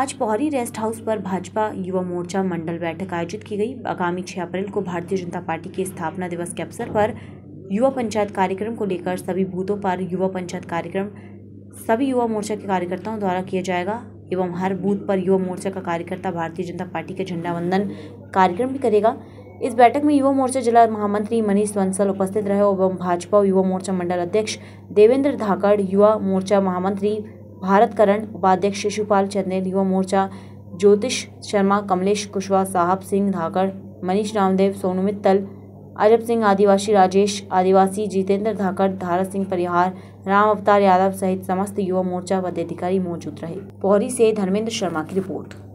आज पौहरी rest house पर भाजपा युवा मोर्चा मंडल बैठक आयोजित की गई आगामी 6 अप्रैल को भारतीय जनता पार्टी के स्थापना दिवस के अवसर पर युवा पंचायत कार्यक्रम को लेकर सभी बूथों पर युवा पंचायत कार्यक्रम सभी युवा मोर्चा के कार्यकर्ताओं द्वारा किया जाएगा एवं हर बूथ पर युवा मोर्चा का कार्यकर्ता भारतीय जनता पार्टी के झंडा वंदन कार्यक्रम भी करेगा इस बैठक में युवा मोर्चा जिला महामंत्री मनीष बंसल उपस्थित रहे एवं भाजपा युवा मोर्चा मंडल अध्यक्ष देवेंद्र धाकड़ युवा मोर्चा महामंत्री भारत करण उपाध्यक्ष शिशुपाल चंदेल युवा मोर्चा ज्योतिष शर्मा कमलेश कुशवाहा साहब सिंह धाकड़ मनीष रामदेव सोनू मित्तल अजब सिंह आदिवासी राजेश आदिवासी जितेंद्र धाकड़ धारा सिंह परिहार राम अवतार यादव सहित समस्त युवा मोर्चा पदाधिकारी मौजूद रहे पौरी से धर्मेंद्र शर्मा की रिपोर्ट